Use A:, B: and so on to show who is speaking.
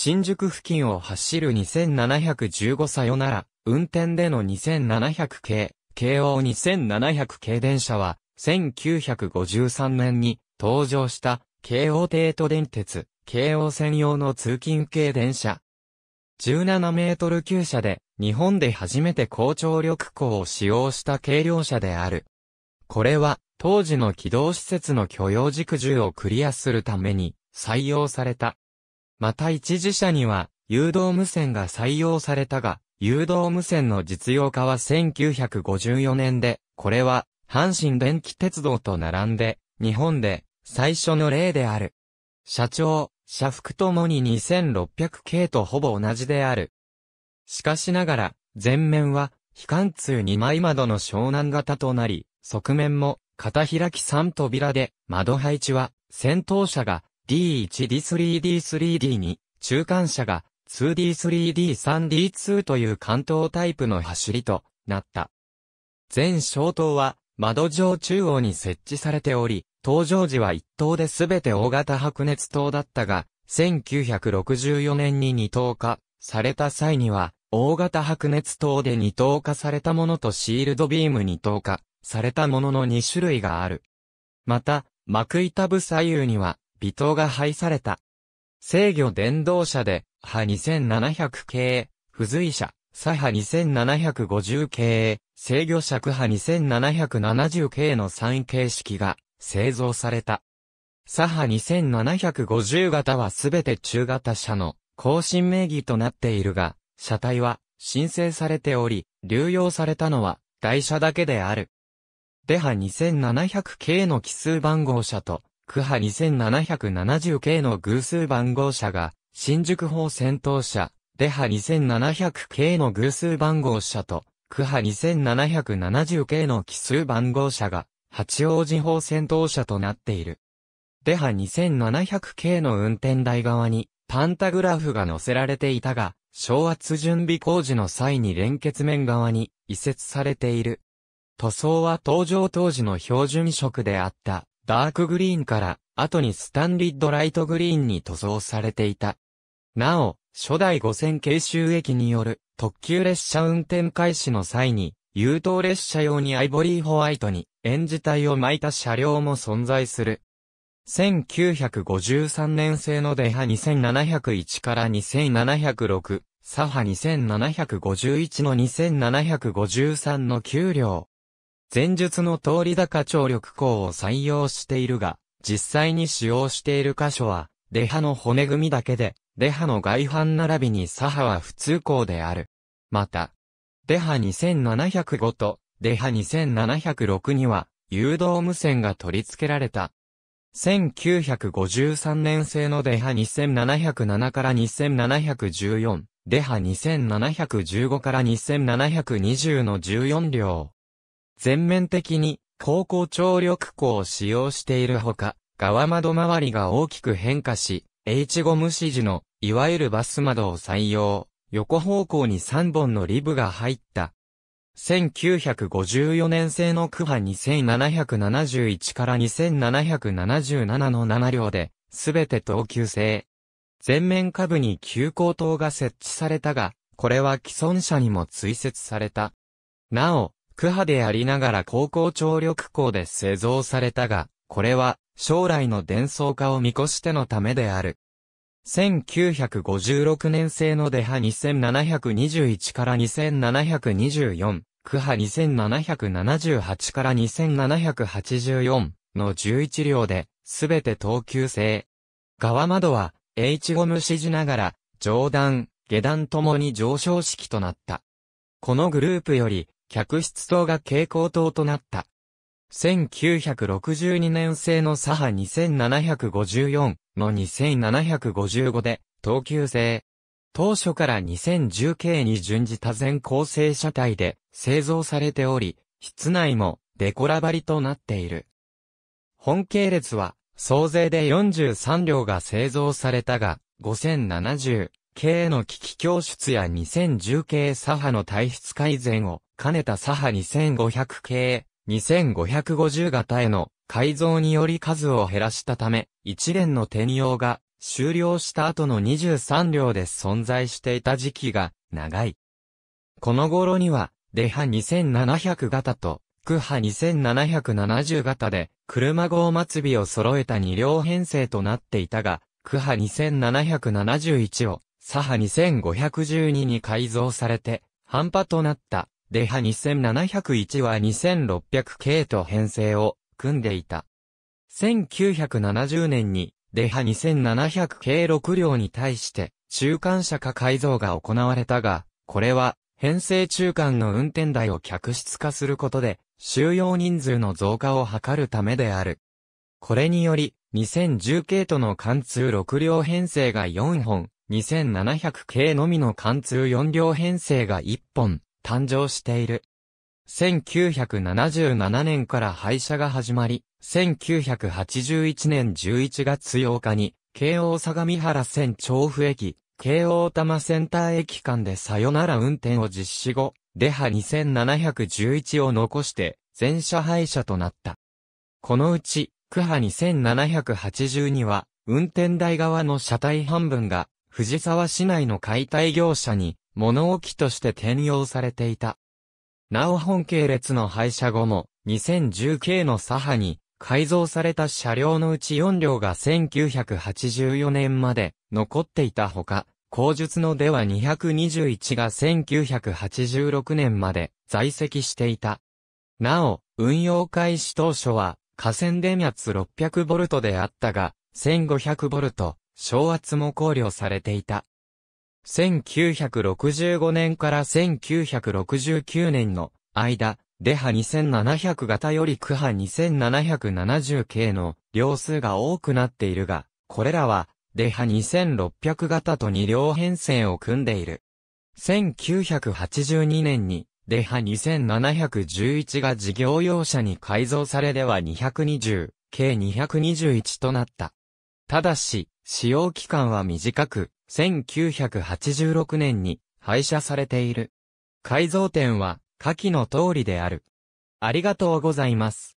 A: 新宿付近を走る2715さよなら、運転での2700系、京王2700系電車は、1953年に登場した京王帝都電鉄、京王専用の通勤系電車。17メートル級車で、日本で初めて高張力鋼を使用した軽量車である。これは、当時の軌道施設の許容軸1をクリアするために採用されたまた一時車には、誘導無線が採用されたが、誘導無線の実用化は1954年で、これは、阪神電気鉄道と並んで、日本で、最初の例である。社長、社服ともに2600系とほぼ同じである。しかしながら、前面は、非貫通2枚窓の湘南型となり、側面も、片開き3扉で、窓配置は、先頭車が D1D3D3D2 中間車が 2D3D3D2 という関東タイプの走りとなった。全小灯は窓上中央に設置されており、登場時は1灯で全て大型白熱灯だったが、1964年に2灯化された際には、大型白熱灯で2灯化されたものとシールドビーム2灯化されたものの2種類がある。また、幕板部左右には微糖が配された。制御電動車で、波2700系、付随車、左波2750系、制御尺波2770系の3形式が製造された。左波2750型はすべて中型車の更新名義となっているが、車体は申請されており、流用されたのは台車だけである。デハ2700系の奇数番号車と区波 2770K の偶数番号車が、新宿法先頭車、デハ 2700K の偶数番号車と、区波 2770K の奇数番号車が、八王子法先頭車となっている。デハ 2700K の運転台側に、パンタグラフが載せられていたが、昭圧準備工事の際に連結面側に移設されている。塗装は登場当時の標準色であったダークグリーンから、後にスタンリッドライトグリーンに塗装されていた。なお、初代五線京州駅による特急列車運転開始の際に、優等列車用にアイボリーホワイトに演じ体を巻いた車両も存在する。1953年製のデハ2701から2706、サハ2751の2753の給料。前述の通り高張力鋼を採用しているが、実際に使用している箇所は、デハの骨組みだけで、デハの外反並びに左派は普通鋼である。また、デハ2705と、デハ2706には、誘導無線が取り付けられた。1953年製のデハ2707から2714、デハ2715から2720の14両、全面的に高校張力鋼を使用しているほか、側窓周りが大きく変化し、H 5無指示の、いわゆるバス窓を採用、横方向に3本のリブが入った。1954年製の区ハ2771から2777の7両で、すべて等級制。前面下部に急行灯が設置されたが、これは既存車にも追設された。なお、区派でありながら高校聴力校で製造されたが、これは将来の伝送化を見越してのためである。1956年製の出派2721から2724、区派2778から2784の11両で、すべて等級制。側窓は、H ゴム指示ながら、上段、下段ともに上昇式となった。このグループより、客室棟が蛍光灯となった。1962年製のサハ2754の2755で、等級製。当初から2010系に準じた全構成車体で製造されており、室内もデコラ張りとなっている。本系列は総勢で43両が製造されたが、5070系の機器教出や2010系左派の体質改善をね田左派2500系、2550型への改造により数を減らしたため、一連の転用が終了した後の23両で存在していた時期が長い。この頃には、デハ2700型と、クハ2770型で、車号末尾を揃えた2両編成となっていたが、クハ2771を、サハ2512に改造されて、半端となったデハ2701は2600系と編成を組んでいた。1970年にデハ2700系6両に対して中間車化改造が行われたが、これは編成中間の運転台を客室化することで収容人数の増加を図るためである。これにより、2010系との貫通6両編成が4本、2700系のみの貫通4両編成が1本、誕生している。1977年から廃車が始まり、1981年11月8日に、京王相模原線調布駅、京王多摩センター駅間でさよなら運転を実施後、出波2711を残して、全車廃車となった。このうち、区波2782は、運転台側の車体半分が、藤沢市内の解体業者に物置として転用されていた。なお本系列の廃車後も、2010系の左派に、改造された車両のうち4両が1984年まで残っていたほか、後述のでは221が1986年まで在籍していた。なお、運用開始当初は、河川電圧6 0 0トであったが、1 5 0 0ト、昇圧も考慮されていた。1965年から1969年の間、デハ2700型よりクハ2770系の両数が多くなっているが、これらはデハ2600型と2両編成を組んでいる。1982年にデハ2711が事業用車に改造されでは220、計221となった。ただし、使用期間は短く、1986年に廃車されている。改造店は下記の通りである。ありがとうございます。